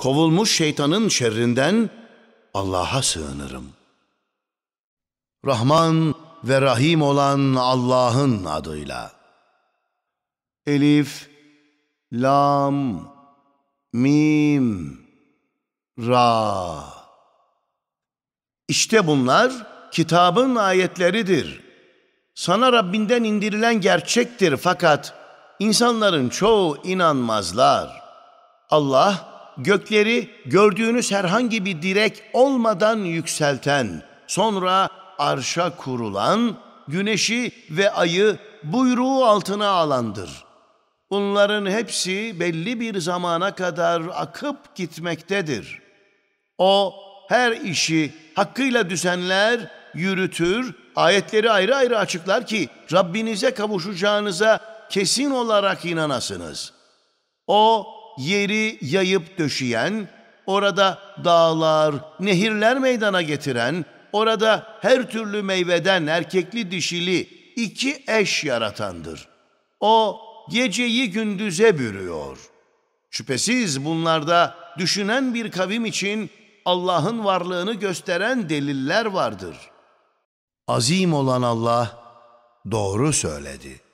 kovulmuş şeytanın şerrinden Allah'a sığınırım. Rahman ve Rahim olan Allah'ın adıyla. Elif, Lam, Mim, Ra. İşte bunlar kitabın ayetleridir. Sana Rabbinden indirilen gerçektir fakat insanların çoğu inanmazlar. Allah gökleri gördüğünüz herhangi bir direk olmadan yükselten, sonra arşa kurulan, güneşi ve ayı buyruğu altına alandır. Bunların hepsi belli bir zamana kadar akıp gitmektedir. O her işi hakkıyla düzenler, yürütür, ayetleri ayrı ayrı açıklar ki Rabbinize kavuşacağınıza kesin olarak inanasınız. O yeri yayıp döşeyen, orada dağlar, nehirler meydana getiren, orada her türlü meyveden erkekli dişili iki eş yaratandır. O geceyi gündüze bürüyor. Şüphesiz bunlarda düşünen bir kavim için Allah'ın varlığını gösteren deliller vardır. Azim olan Allah doğru söyledi.''